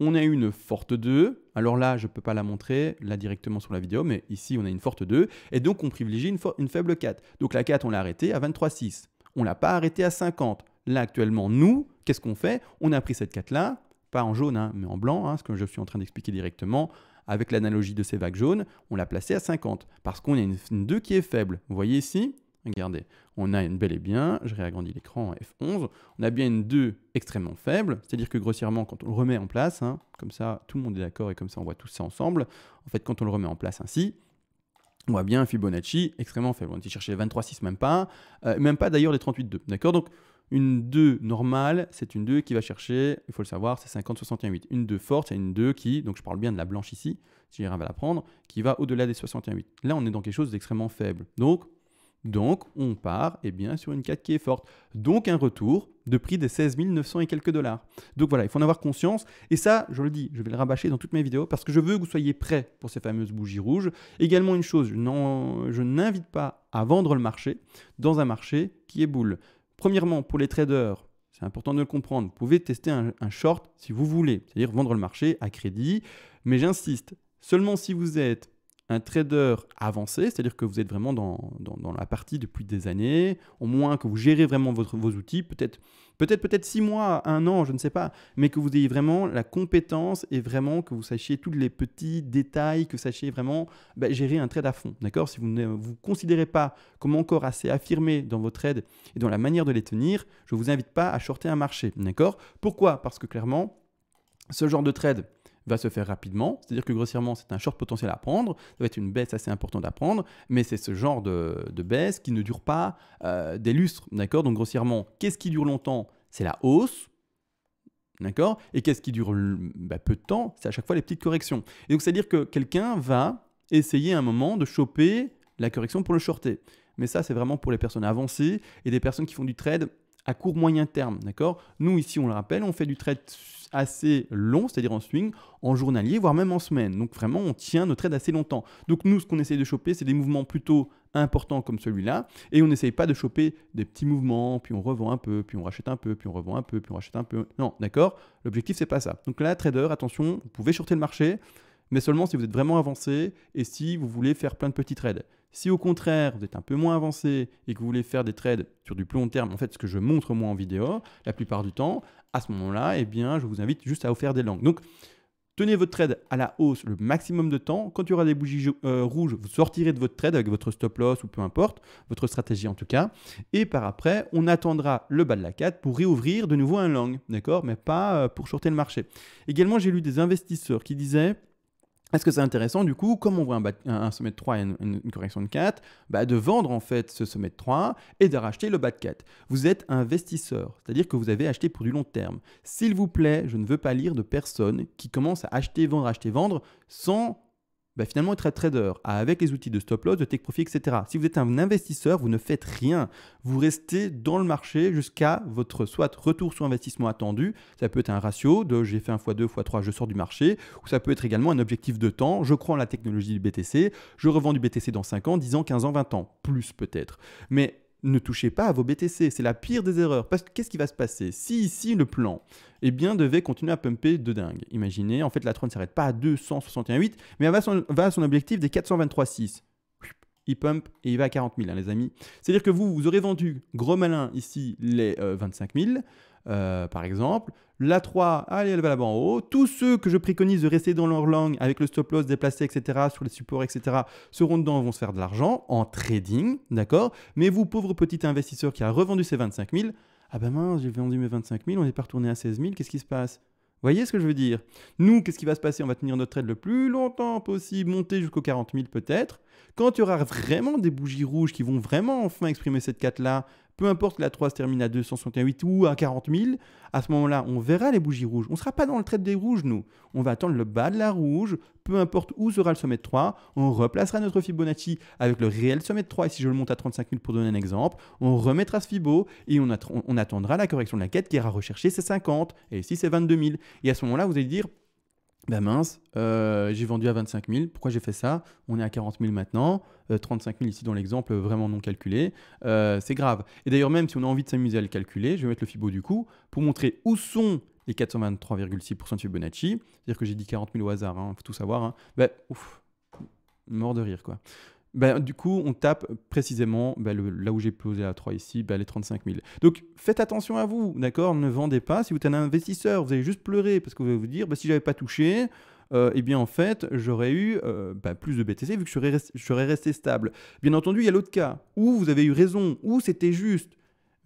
On a eu une forte 2, alors là je ne peux pas la montrer là directement sur la vidéo, mais ici on a une forte 2, et donc on privilégie une, faible 4. Donc la 4 on l'a arrêtée à 23,6, on ne l'a pas arrêtée à 50. Là actuellement nous, qu'est-ce qu'on fait On a pris cette 4 là, pas en jaune hein, mais en blanc, hein, ce que je suis en train d'expliquer directement, avec l'analogie de ces vagues jaunes, on l'a placé à 50 parce qu'on a une, 2 qui est faible. Vous voyez ici, Regardez, on a une belle et bien, je réagrandis l'écran F11, on a bien une 2 extrêmement faible, c'est-à-dire que grossièrement, quand on le remet en place, hein, comme ça tout le monde est d'accord et comme ça on voit tout ça ensemble, en fait quand on le remet en place ainsi, on voit bien Fibonacci extrêmement faible. On dit chercher les 23,6 même pas, euh, même pas d'ailleurs les 38,2, d'accord Donc une 2 normale, c'est une 2 qui va chercher, il faut le savoir, c'est 50, 61, Une 2 forte, c'est une 2 qui, donc je parle bien de la blanche ici, si j'arrive à la prendre, qui va au-delà des 61, Là, on est dans quelque chose d'extrêmement faible. Donc, donc, on part eh bien, sur une 4 qui est forte. Donc, un retour de prix des 16 900 et quelques dollars. Donc voilà, il faut en avoir conscience. Et ça, je le dis, je vais le rabâcher dans toutes mes vidéos parce que je veux que vous soyez prêts pour ces fameuses bougies rouges. Également, une chose, je n'invite pas à vendre le marché dans un marché qui est boule. Premièrement, pour les traders, c'est important de le comprendre, vous pouvez tester un, short si vous voulez, c'est-à-dire vendre le marché à crédit, mais j'insiste, seulement si vous êtes un trader avancé, c'est-à-dire que vous êtes vraiment dans, la partie depuis des années, au moins que vous gérez vraiment vos outils, peut-être Peut-être peut-être six mois, un an, je ne sais pas, mais que vous ayez vraiment la compétence et vraiment que vous sachiez tous les petits détails, que vous sachiez vraiment bah, gérer un trade à fond. D'accord Si vous ne vous considérez pas comme encore assez affirmé dans vos trades et dans la manière de les tenir, je ne vous invite pas à shorter un marché. D'accord Pourquoi Parce que clairement, ce genre de trade, va se faire rapidement. C'est-à-dire que grossièrement, c'est un short potentiel à prendre. Ça va être une baisse assez importante à prendre, mais c'est ce genre de, baisse qui ne dure pas euh, des lustres. D'accord Donc grossièrement, qu'est-ce qui dure longtemps C'est la hausse. D'accord Et qu'est-ce qui dure bah, peu de temps C'est à chaque fois les petites corrections. Et donc, c'est-à-dire que quelqu'un va essayer un moment de choper la correction pour le shorter. Mais ça, c'est vraiment pour les personnes avancées et des personnes qui font du trade à court moyen terme, d'accord Nous ici, on le rappelle, on fait du trade assez long, c'est-à-dire en swing, en journalier, voire même en semaine. Donc vraiment, on tient nos trades assez longtemps. Donc nous, ce qu'on essaye de choper, c'est des mouvements plutôt importants comme celui-là, et on n'essaye pas de choper des petits mouvements, puis on revend un peu, puis on rachète un peu, puis on revend un peu, puis on rachète un peu. Non, d'accord L'objectif, c'est pas ça. Donc là, trader, attention, vous pouvez shorter le marché, mais seulement si vous êtes vraiment avancé et si vous voulez faire plein de petits trades. Si au contraire, vous êtes un peu moins avancé et que vous voulez faire des trades sur du plus long terme, en fait, ce que je montre moi en vidéo, la plupart du temps, à ce moment-là, eh bien, je vous invite juste à offrir des langues. Donc, Tenez votre trade à la hausse le maximum de temps. Quand il y aura des bougies euh, rouges, vous sortirez de votre trade avec votre stop loss ou peu importe, votre stratégie en tout cas. Et par après, on attendra le bas de la 4 pour réouvrir de nouveau un langue, d'accord Mais pas euh, pour shorter le marché. Également, j'ai lu des investisseurs qui disaient est-ce que c'est intéressant, du coup, comme on voit un, sommet de 3 et une, correction de 4, bah, de vendre en fait ce sommet de 3 et de racheter le bas de 4. Vous êtes investisseur, c'est-à-dire que vous avez acheté pour du long terme. S'il vous plaît, je ne veux pas lire de personnes qui commencent à acheter, vendre, acheter, vendre sans bah finalement être un trader avec les outils de stop loss, de take profit, etc. Si vous êtes un investisseur, vous ne faites rien. Vous restez dans le marché jusqu'à votre soit retour sur investissement attendu. Ça peut être un ratio de j'ai fait un fois 2 fois 3 je sors du marché. Ou ça peut être également un objectif de temps. Je crois en la technologie du BTC. Je revends du BTC dans 5 ans, 10 ans, 15 ans, 20 ans. Plus peut-être. Mais ne touchez pas à vos BTC, c'est la pire des erreurs. Parce que qu'est-ce qui va se passer Si ici le plan eh bien, devait continuer à pumper de dingue, imaginez, en fait la Tron ne s'arrête pas à 261,8, mais elle va, va à son objectif des 423,6 il pump et il va à 40 000, hein, les amis. C'est-à-dire que vous, vous aurez vendu gros malin ici les 25 euh, 000, euh, par exemple. La 3, allez, elle va là-bas en haut. Tous ceux que je préconise de rester dans leur langue avec le stop loss déplacé, etc., sur les supports, etc., seront dedans, vont se faire de l'argent en trading, d'accord Mais vous, pauvre petit investisseur qui a revendu ses 25 000, ah ben mince, j'ai vendu mes 25 000, on n'est pas retourné à 16 000, qu'est-ce qui se passe vous voyez ce que je veux dire Nous, qu'est-ce qui va se passer On va tenir notre trade le plus longtemps possible, monter jusqu'aux 40 000 peut-être. Quand tu y aura vraiment des bougies rouges qui vont vraiment enfin exprimer cette carte-là, peu importe que la 3 se termine à 268 ou à 40 000, à ce moment-là, on verra les bougies rouges. On ne sera pas dans le trade des rouges, nous. On va attendre le bas de la rouge, peu importe où sera le sommet de 3. On replacera notre Fibonacci avec le réel sommet de 3, et si je le monte à 35 000 pour donner un exemple, on remettra ce Fibo et on, attendra la correction de la quête qui ira rechercher ses 50, et ici c'est 22 000. Et à ce moment-là, vous allez dire, ben mince, euh, j'ai vendu à 25 000, pourquoi j'ai fait ça On est à 40 000 maintenant, 35 euh, 000 ici dans l'exemple, euh, vraiment non calculé, euh, c'est grave. Et d'ailleurs, même si on a envie de s'amuser à le calculer, je vais mettre le Fibo du coup pour montrer où sont les 423,6% de Fibonacci. C'est-à-dire que j'ai dit 40 000 au hasard, il hein, faut tout savoir. Ben, ouf, mort de rire quoi. Ben, du coup, on tape précisément ben, là où j'ai posé la 3 ici, ben, les 35 000. Donc, faites attention à vous, d'accord Ne vendez pas. Si vous êtes un investisseur, vous allez juste pleurer parce que vous allez vous dire, si j'avais pas touché, euh, eh bien en fait, j'aurais eu euh, bah, plus de BTC vu que je serais, resté, stable. Bien entendu, il y a l'autre cas où vous avez eu raison, où c'était juste.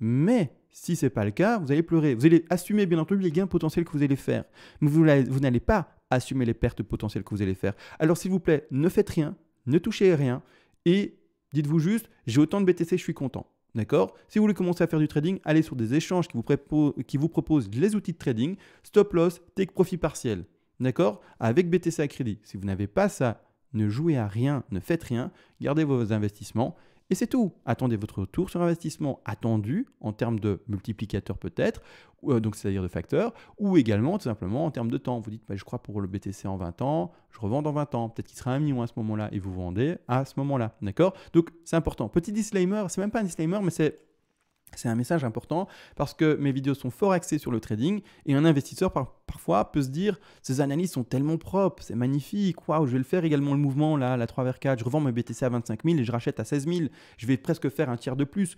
Mais si ce n'est pas le cas, vous allez pleurer. Vous allez assumer bien entendu les gains potentiels que vous allez faire. Mais vous, n'allez pas assumer les pertes potentielles que vous allez faire. Alors s'il vous plaît, ne faites rien, ne touchez rien et dites-vous juste, j'ai autant de BTC, je suis content. D'accord Si vous voulez commencer à faire du trading, allez sur des échanges qui vous proposent les outils de trading, stop loss, take profit partiel. D'accord Avec BTC à crédit. Si vous n'avez pas ça, ne jouez à rien, ne faites rien, gardez vos investissements et c'est tout. Attendez votre retour sur investissement attendu en termes de multiplicateur peut-être, euh, donc c'est-à-dire de facteur, ou également tout simplement en termes de temps. Vous dites, bah, je crois pour le BTC en 20 ans, je revends dans 20 ans, peut-être qu'il sera un million à ce moment-là, et vous vendez à ce moment-là. D'accord Donc c'est important. Petit disclaimer, c'est même pas un disclaimer, mais c'est c'est un message important parce que mes vidéos sont fort axées sur le trading et un investisseur parfois peut se dire ces analyses sont tellement propres, c'est magnifique, waouh, je vais le faire également le mouvement là, la 3 vers 4, je revends mes BTC à 25 000 et je rachète à 16 000, je vais presque faire un tiers de plus.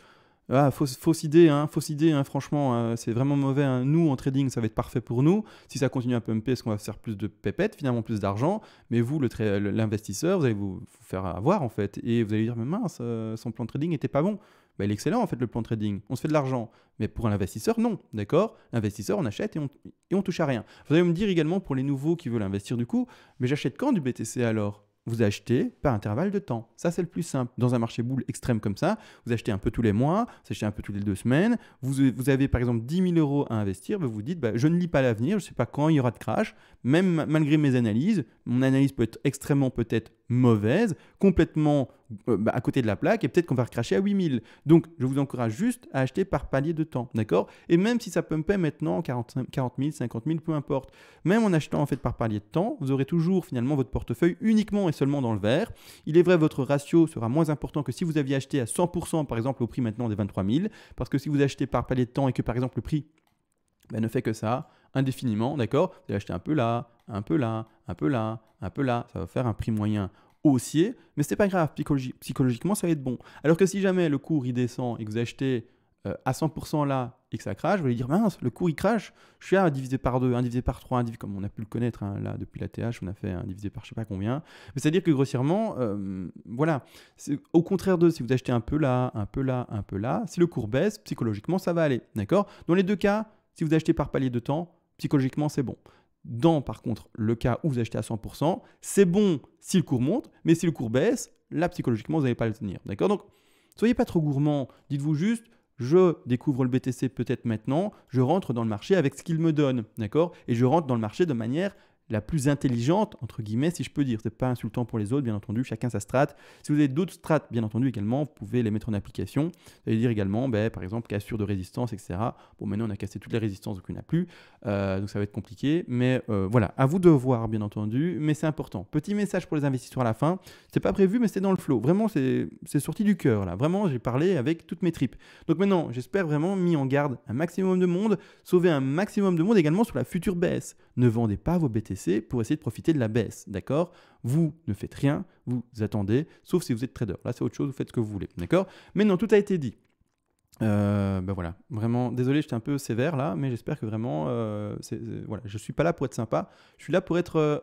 Ah, fausse, idée, hein, fausse idée, hein, franchement, euh, c'est vraiment mauvais. Hein. Nous, en trading, ça va être parfait pour nous. Si ça continue à pumper, est-ce qu'on va faire plus de pépettes, finalement plus d'argent Mais vous, l'investisseur, vous allez vous, faire avoir en fait. Et vous allez dire, mais mince, euh, son plan de trading n'était pas bon. Bah, il est excellent en fait le plan trading. On se fait de l'argent. Mais pour un investisseur, non. D'accord L'investisseur, on achète et on, et on touche à rien. Vous allez me dire également pour les nouveaux qui veulent investir du coup, mais j'achète quand du BTC alors vous achetez par intervalle de temps. Ça, c'est le plus simple. Dans un marché boule extrême comme ça, vous achetez un peu tous les mois, vous achetez un peu toutes les deux semaines. Vous, vous avez par exemple 10 000 euros à investir, vous vous dites bah, je ne lis pas l'avenir, je ne sais pas quand il y aura de crash. Même malgré mes analyses, mon analyse peut être extrêmement peut-être mauvaise, complètement euh, bah, à côté de la plaque et peut-être qu'on va recracher à 8000. Donc, je vous encourage juste à acheter par palier de temps, d'accord Et même si ça pumpait maintenant 40, 40 000, 50 000, peu importe, même en achetant en fait par palier de temps, vous aurez toujours finalement votre portefeuille uniquement et seulement dans le vert. Il est vrai, votre ratio sera moins important que si vous aviez acheté à 100% par exemple au prix maintenant des 23 000, parce que si vous achetez par palier de temps et que par exemple le prix bah, ne fait que ça indéfiniment, d'accord Vous allez acheter un peu là, un peu là, un peu là, un peu là, ça va faire un prix moyen haussier, mais c'est pas grave, psychologiquement ça va être bon. Alors que si jamais le cours il descend et que vous achetez euh, à 100% là et que ça crache, vous allez dire mince, le cours il crache, je suis à divisé par 2, 1 divisé par 3, comme on a pu le connaître hein, là depuis la TH, on a fait un divisé par je sais pas combien. Mais c'est-à-dire que grossièrement, euh, voilà, au contraire de si vous achetez un peu là, un peu là, un peu là, si le cours baisse, psychologiquement ça va aller, d'accord Dans les deux cas, si vous achetez par palier de temps, psychologiquement c'est bon. Dans, par contre, le cas où vous achetez à 100%, c'est bon si le cours monte, mais si le cours baisse, là, psychologiquement, vous n'allez pas le tenir. D'accord Donc, soyez pas trop gourmand. Dites-vous juste, je découvre le BTC peut-être maintenant, je rentre dans le marché avec ce qu'il me donne, d'accord Et je rentre dans le marché de manière la plus intelligente, entre guillemets, si je peux dire. C'est pas insultant pour les autres, bien entendu, chacun sa strate. Si vous avez d'autres strates, bien entendu, également, vous pouvez les mettre en application. Vous allez dire également, ben, par exemple, cassure de résistance, etc. Bon, maintenant, on a cassé toutes les résistances, donc il n'y en a plus. Euh, donc ça va être compliqué. Mais euh, voilà, à vous de voir, bien entendu, mais c'est important. Petit message pour les investisseurs à la fin. C'est pas prévu, mais c'est dans le flow. Vraiment, c'est sorti du cœur, là. Vraiment, j'ai parlé avec toutes mes tripes. Donc maintenant, j'espère vraiment mis en garde un maximum de monde, sauver un maximum de monde également sur la future baisse. Ne vendez pas vos BTC pour essayer de profiter de la baisse, d'accord Vous ne faites rien, vous attendez, sauf si vous êtes trader. Là, c'est autre chose, vous faites ce que vous voulez, d'accord Mais non, tout a été dit. Euh, ben voilà, vraiment, désolé, j'étais un peu sévère là, mais j'espère que vraiment, euh, voilà, je suis pas là pour être sympa, je suis là pour être euh,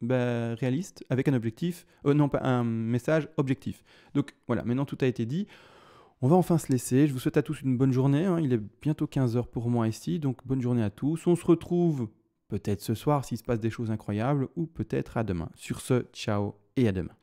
ben, réaliste avec un objectif, euh, non pas un message objectif. Donc voilà, maintenant tout a été dit. On va enfin se laisser. Je vous souhaite à tous une bonne journée. Hein. Il est bientôt 15 heures pour moi ici, donc bonne journée à tous. On se retrouve Peut-être ce soir s'il se passe des choses incroyables ou peut-être à demain. Sur ce, ciao et à demain.